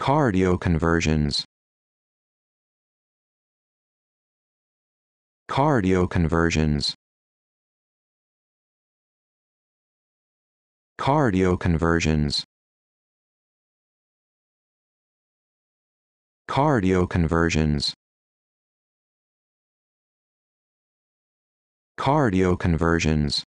Cardioconversions Cardioconversions Cardioconversions Cardioconversions conversions.